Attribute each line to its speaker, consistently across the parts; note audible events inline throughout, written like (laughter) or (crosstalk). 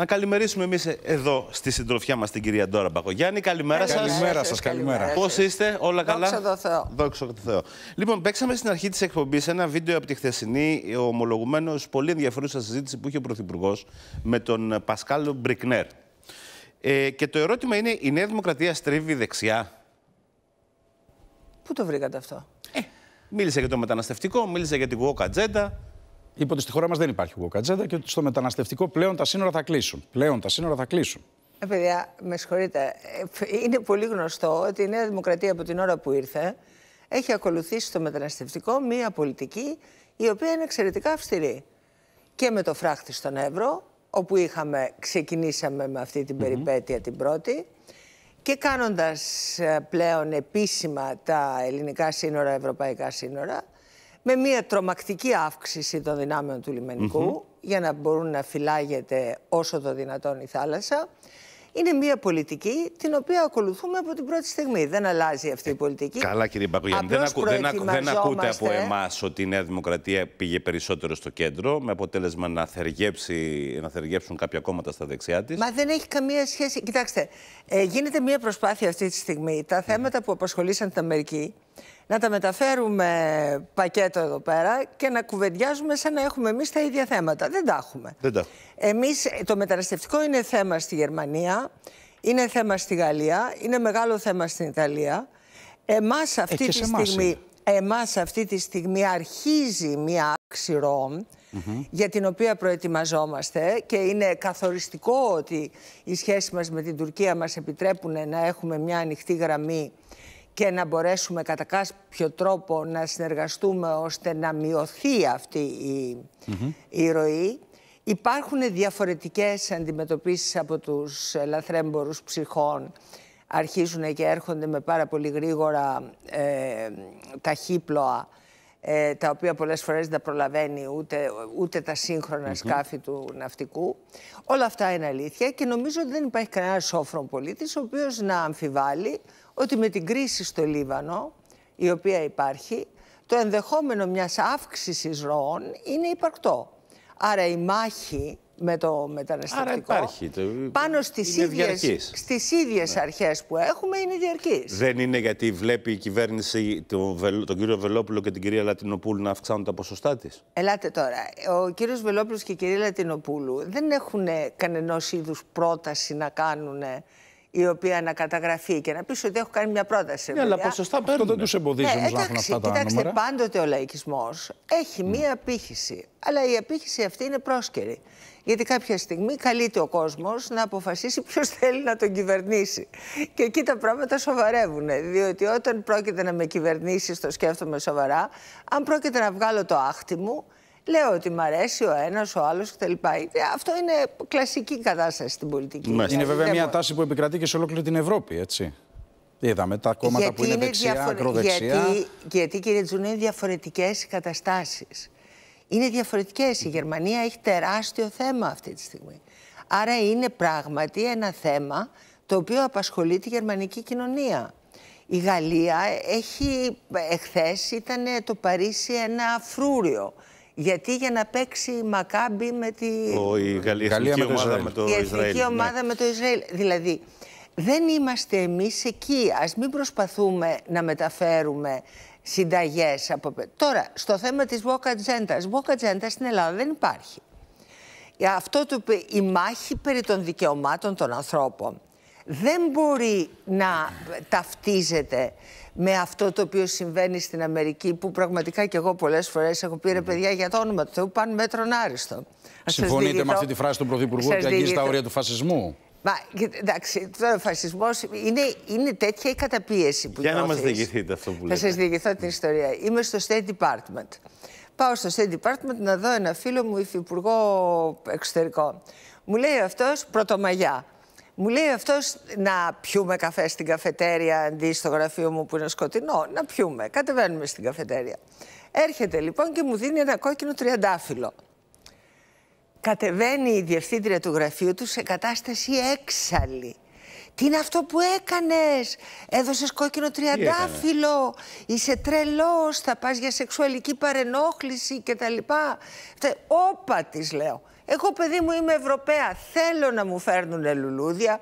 Speaker 1: Να καλημερίσουμε εμείς εδώ στη συντροφιά μας την κυρία Ντόρα Μπακογιάννη. Καλημέρα σας. Καλημέρα σας, καλημέρα. Πώ είστε, όλα καλά. Δόξα τω Θεώ. Δόξα Λοιπόν, παίξαμε στην αρχή της εκπομπής ένα βίντεο από τη χθεσινή ομολογουμένως πολύ ενδιαφέρουσα συζήτηση που είχε ο Πρωθυπουργός με τον Πασκάλ Μπρικνέρ. Ε, και το ερώτημα είναι, η Νέα Δημοκρατία στρίβει δεξιά.
Speaker 2: Πού το βρήκατε αυτό. Ε,
Speaker 1: μίλησε για το μεταναστευτικό, μίλησε για την woke agenda είπε ότι στη χώρα μας δεν υπάρχει Κατζέντα και ότι στο μεταναστευτικό πλέον τα σύνορα θα κλείσουν. Πλέον τα σύνορα θα κλείσουν.
Speaker 2: Ε, παιδιά, με συγχωρείτε. Ε, είναι πολύ γνωστό ότι η Νέα Δημοκρατία από την ώρα που ήρθε έχει ακολουθήσει στο μεταναστευτικό μία πολιτική η οποία είναι εξαιρετικά αυστηρή. Και με το φράχτη στον Εύρο, όπου είχαμε, ξεκινήσαμε με αυτή την περιπέτεια mm -hmm. την πρώτη και κάνοντας ε, πλέον επίσημα τα ελληνικά σύνορα, ευρωπαϊκά σύνορα με μια τρομακτική αύξηση των δυνάμεων του λιμενικου για να μπορούν να φυλάγεται όσο το δυνατόν η θάλασσα. Είναι μια πολιτική την οποία ακολουθούμε από την πρώτη στιγμή. Δεν αλλάζει αυτή η ε, πολιτική. Καλά, κύριε
Speaker 1: Μπακογιάννη. Δεν, ακού, δεν, δεν ακούτε από εμάς ότι η Νέα Δημοκρατία πήγε περισσότερο στο κέντρο, με αποτέλεσμα να, θεργέψει, να θεργέψουν κάποια κόμματα στα δεξιά της.
Speaker 2: Μα δεν έχει καμία σχέση. Κοιτάξτε, ε, γίνεται μια προσπάθεια αυτή τη στιγμή. Τα θέματα που απασχολήσαν την Αμερική να τα μεταφέρουμε πακέτο εδώ πέρα και να κουβεντιάζουμε σαν να έχουμε εμείς τα ίδια θέματα. Δεν τα έχουμε. Δεν τα. Εμείς, ε, το μεταναστευτικό είναι θέμα στη Γερμανία, είναι θέμα στη Γαλλία, είναι μεγάλο θέμα στην Ιταλία. Εμάς ε, αυτή, τη, στιγμή, εμάς αυτή τη στιγμή αρχίζει μια αξη για την οποία προετοιμαζόμαστε και είναι καθοριστικό ότι οι σχέσεις μας με την Τουρκία μας επιτρέπουν να έχουμε μια ανοιχτή γραμμή και να μπορέσουμε κατά κάποιο τρόπο να συνεργαστούμε ώστε να μειωθεί αυτή η, ροή. Υπάρχουν διαφορετικές αντιμετωπίσεις από τους λαθρέμπορους ψυχών. Αρχίζουν και έρχονται με πάρα πολύ γρήγορα ε, ταχύπλοα ε, τα οποία πολλές φορές δεν προλαβαίνει ούτε, ούτε τα σύγχρονα σκάφη του ναυτικού. Όλα αυτά είναι αλήθεια και νομίζω ότι δεν υπάρχει κανένα σόφρον πολίτης ο οποίος να αμφιβάλλει ότι με την κρίση στο Λίβανο, η οποία υπάρχει, το ενδεχόμενο μιας αύξησης ροών είναι υπαρκτό. Άρα η μάχη με το μεταναστευτικό. Άρα υπάρχει.
Speaker 1: Το... Πάνω στις ίδιε
Speaker 2: ίδιες, ναι. αρχές που έχουμε είναι διαρκής.
Speaker 1: Δεν είναι γιατί βλέπει η κυβέρνηση τον, τον κύριο Βελόπουλο και την κυρία Λατινοπούλου να αυξάνουν τα ποσοστά της.
Speaker 2: Ελάτε τώρα. Ο κύριος Βελόπουλος και η κυρία Λατινοπούλου δεν έχουν κανενός είδους πρόταση να κάνουν η οποία να καταγραφεί και να πεις ότι έχω κάνει μια πρόταση. Ναι, αλλά ποσοστά Αυτό δεν τους εμποδίζει ναι, να έχουν αυτά τα κοιτάξτε, πάντοτε ο λαϊκισμός έχει ναι. μία απήχηση. Αλλά η απήχηση αυτή είναι πρόσκαιρη. Γιατί κάποια στιγμή καλείται ο κόσμος να αποφασίσει ποιος θέλει να τον κυβερνήσει. Και εκεί τα πράγματα σοβαρεύουν. Διότι όταν πρόκειται να με κυβερνήσεις, το σκέφτομαι σοβαρά. Αν πρόκειται να βγάλω το άχτι μου, Λέω ότι μ' αρέσει ο ένας, ο άλλος κτλ. Ε, αυτό είναι κλασική κατάσταση στην πολιτική. Είναι βέβαια μια
Speaker 1: τάση που επικρατεί και σε ολόκληρη την Ευρώπη, έτσι. Είδαμε τα κόμματα που είναι, είναι δεξιά, διαφορε... ακροδεξιά. Γιατί,
Speaker 2: γιατί, κύριε Τζουνέ, είναι διαφορετικές οι καταστάσεις. Είναι διαφορετικές. Η Γερμανία έχει τεράστιο θέμα αυτή τη στιγμή. Άρα είναι πράγματι ένα θέμα το οποίο απασχολεί τη γερμανική κοινωνία. Η Γαλλία έχει, ε, εχθές ήταν το Παρίσι ένα φρούριο. Γιατί για να παίξει η Μακάμπη με τη. Ο, η Γαλλία, με, ομάδα με το Ισραήλ. Η ναι. ομάδα με το Ισραήλ. Δηλαδή, δεν είμαστε εμείς εκεί. Ας μην προσπαθούμε να μεταφέρουμε συνταγές από... Τώρα, στο θέμα της Boca τζέντας, Boca Τζέντα στην Ελλάδα δεν υπάρχει. Ε, αυτό το, η μάχη περί των δικαιωμάτων των ανθρώπων δεν μπορεί να ταυτίζεται με αυτό το οποίο συμβαίνει στην Αμερική, που πραγματικά και εγώ πολλές φορές έχω πει ρε παιδιά για το όνομα του Θεού, πάνε μέτρον άριστο. Συμφωνείτε με αυτή τη φράση του
Speaker 1: Πρωθυπουργού ότι αγγίζει τα όρια του φασισμού.
Speaker 2: Μα, εντάξει, τώρα ο φασισμός είναι, είναι τέτοια η καταπίεση που Για να μας διηγηθείτε
Speaker 1: αυτό που λέτε. Θα σας
Speaker 2: διηγηθώ την ιστορία. Είμαι στο State Department. Πάω στο State Department να δω ένα φίλο μου υφυπουργό εξωτερικό. Μου λέει αυτός Πρωτομαγιά. Μου λέει αυτός να πιούμε καφέ στην καφετέρια αντί στο γραφείο μου που είναι σκοτεινό. Να πιούμε. Κατεβαίνουμε στην καφετέρια. Έρχεται λοιπόν και μου δίνει ένα κόκκινο τριαντάφυλλο. Κατεβαίνει η διευθύντρια του γραφείου του σε κατάσταση έξαλλη. Τι είναι αυτό που έκανες, έδωσες κόκκινο τριαντάφυλλο, είσαι τρελός, θα πας για σεξουαλική παρενόχληση κτλ. Όπα της λέω. Εγώ, παιδί μου, είμαι Ευρωπαία. Θέλω να μου φέρνουν λουλούδια,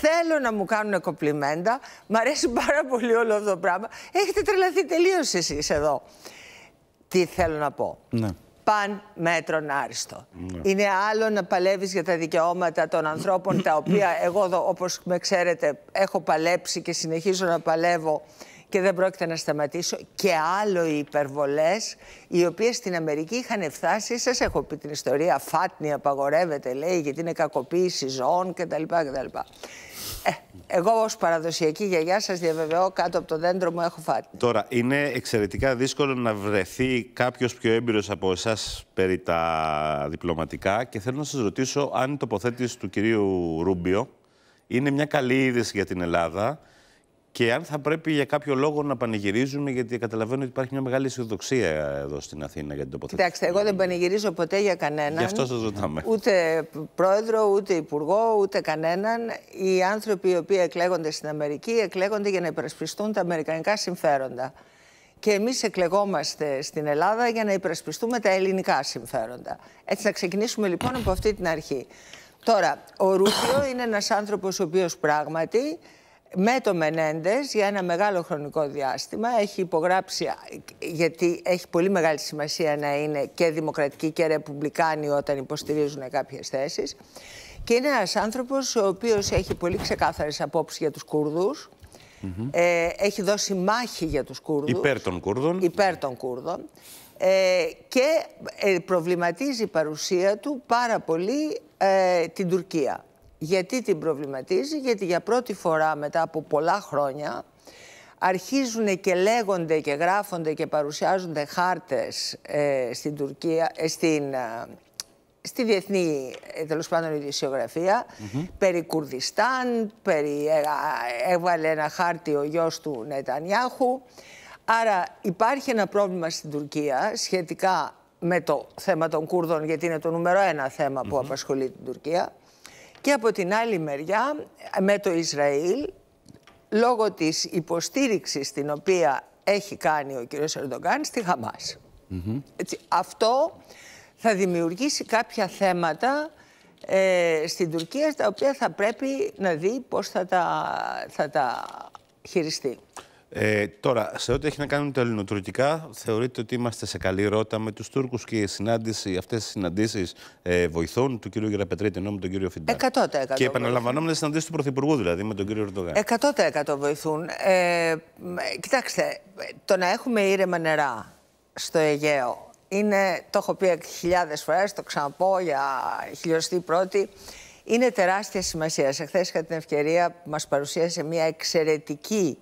Speaker 2: θέλω να μου κάνουν κοπλιμέντα. Μ' αρέσει πάρα πολύ όλο αυτό το πράγμα. Έχετε τρελαθεί τελείως εσείς εδώ. Τι θέλω να πω. Ναι. Παν μέτρον άριστο. Ναι. Είναι άλλο να παλεύεις για τα δικαιώματα των ανθρώπων τα οποία εγώ όπω όπως με ξέρετε έχω παλέψει και συνεχίζω να παλεύω και δεν πρόκειται να σταματήσω και άλλο οι υπερβολές οι οποίες στην Αμερική είχαν φτάσει, σας έχω πει την ιστορία, φάτνη απαγορεύεται λέει γιατί είναι κακοποίηση ζώων κτλ. κτλ. Ε, εγώ ως παραδοσιακή γιαγιά σας διαβεβαιώ κάτω από το δέντρο μου έχω φάτνη.
Speaker 1: Τώρα, είναι εξαιρετικά δύσκολο να βρεθεί κάποιος πιο έμπειρος από εσάς περί τα διπλωματικά και θέλω να σας ρωτήσω αν η τοποθέτηση του κυρίου Ρούμπιο είναι μια καλή είδηση για την Ελλάδα και αν θα πρέπει για κάποιο λόγο να πανηγυρίζουμε, γιατί καταλαβαίνω ότι υπάρχει μια μεγάλη αισιοδοξία εδώ στην Αθήνα για την τοποθέτηση.
Speaker 2: Κοιτάξτε, εγώ δεν πανηγυρίζω ποτέ για κανέναν. Γι' αυτό σας ρωτάμε. Ούτε πρόεδρο, ούτε υπουργό, ούτε κανέναν. Οι άνθρωποι οι οποίοι εκλέγονται στην Αμερική εκλέγονται για να υπερασπιστούν τα αμερικανικά συμφέροντα. Και εμείς εκλεγόμαστε στην Ελλάδα για να υπερασπιστούμε τα ελληνικά συμφέροντα. Έτσι να ξεκινήσουμε λοιπόν από αυτή την αρχή. Τώρα, ο Ρούφιο είναι ένας άνθρωπος ο οποίος πράγματι με το Μενέντες για ένα μεγάλο χρονικό διάστημα. Έχει υπογράψει, γιατί έχει πολύ μεγάλη σημασία να είναι και δημοκρατικοί και ρεπουμπλικάνοι όταν υποστηρίζουν κάποιες θέσεις. Και είναι ένας άνθρωπος ο οποίος έχει πολύ ξεκάθαρες απόψεις για τους Κούρδους. Ε, έχει δώσει μάχη για τους Κούρδους. Υπέρ των Κούρδων. Υπέρ των Κούρδων. Ε, και ε, προβληματίζει η παρουσία του πάρα πολύ την Τουρκία. Γιατί την προβληματίζει, γιατί για πρώτη φορά μετά από πολλά χρόνια αρχίζουν και λέγονται και γράφονται και παρουσιάζονται χάρτες ε, στην Τουρκία, ε, στην, ε, στη διεθνή τέλος πάντων ειδησιογραφία, περί Κουρδιστάν, περί, έβαλε ένα χάρτη ο γιος του Νετανιάχου. Άρα υπάρχει ένα πρόβλημα στην Τουρκία σχετικά με το θέμα των Κούρδων, γιατί είναι το νούμερο ένα θέμα που απασχολεί την Τουρκία. Και από την άλλη μεριά, με το Ισραήλ, λόγω της υποστήριξης την οποία έχει κάνει ο κ. Ερντογκάν στη Χαμάς. αυτό θα δημιουργήσει κάποια θέματα ε, στην Τουρκία, τα οποία θα πρέπει να δει πώς θα τα, θα τα χειριστεί.
Speaker 1: Ε, τώρα, σε ό,τι έχει να κάνει με τα ελληνοτουρκικά, θεωρείτε ότι είμαστε σε καλή ρότα με τους Τούρκους και η συνάντηση, αυτές οι συναντήσεις ε, βοηθούν του κύριου Γεραπετρίτη ενώ με τον κύριο Φιντάρ.
Speaker 2: 100%. Και επαναλαμβανόμενες
Speaker 1: συναντήσεις του Πρωθυπουργού, δηλαδή με τον κύριο Ερντογάν.
Speaker 2: 100% βοηθούν. Ε, κοιτάξτε, το να έχουμε ήρεμα νερά στο Αιγαίο είναι, το έχω πει χιλιάδες φορές, το ξαναπώ για χιλιοστή πρώτη. Είναι τεράστια σημασία. Εχθές είχα την ευκαιρία που μας παρουσίασε μια εξαιρετική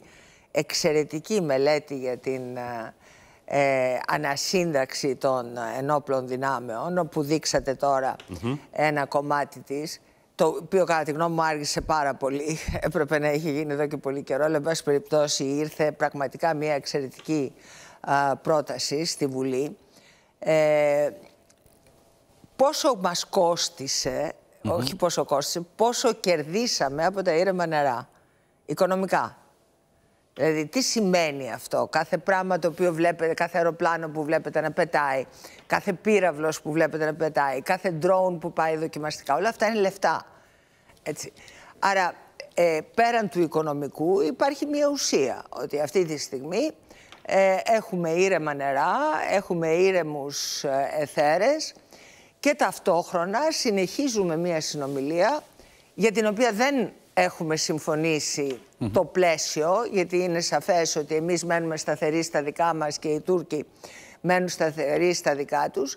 Speaker 2: εξαιρετική μελέτη για την ε, ε ανασύνταξη των ενόπλων δυνάμεων, που δείξατε τώρα ένα κομμάτι της, το οποίο κατά τη γνώμη μου άργησε πάρα πολύ, (laughs) έπρεπε να είχε γίνει εδώ και πολύ καιρό, αλλά εν πάση περιπτώσει ήρθε πραγματικά μια εξαιρετική πρόταση στη Βουλή. Ε, πόσο μας κόστισε, όχι πόσο κόστισε, πόσο κερδίσαμε από τα ήρεμα νερά, οικονομικά. Δηλαδή, τι σημαίνει αυτό, κάθε πράγμα το οποίο βλέπετε, κάθε αεροπλάνο που βλέπετε να πετάει, κάθε πύραυλος που βλέπετε να πετάει, κάθε drone που πάει δοκιμαστικά, όλα αυτά είναι λεφτά. Έτσι. Άρα, ε, πέραν του οικονομικού υπάρχει μια ουσία, ότι αυτή τη στιγμή ε, έχουμε ήρεμα νερά, έχουμε ήρεμους ε, εθέρες και ταυτόχρονα συνεχίζουμε μια συνομιλία για την οποία δεν έχουμε συμφωνήσει το πλαίσιο, γιατί είναι σαφές ότι εμείς μένουμε σταθεροί στα δικά μας και οι Τούρκοι μένουν σταθεροί στα δικά τους.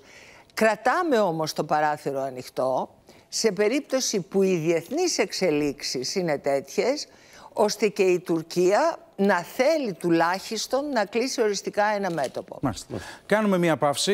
Speaker 2: Κρατάμε όμως το παράθυρο ανοιχτό σε περίπτωση που οι διεθνείς εξελίξεις είναι τέτοιες, ώστε και η Τουρκία να θέλει τουλάχιστον να κλείσει οριστικά ένα μέτωπο.
Speaker 1: Κάνουμε μία παύση.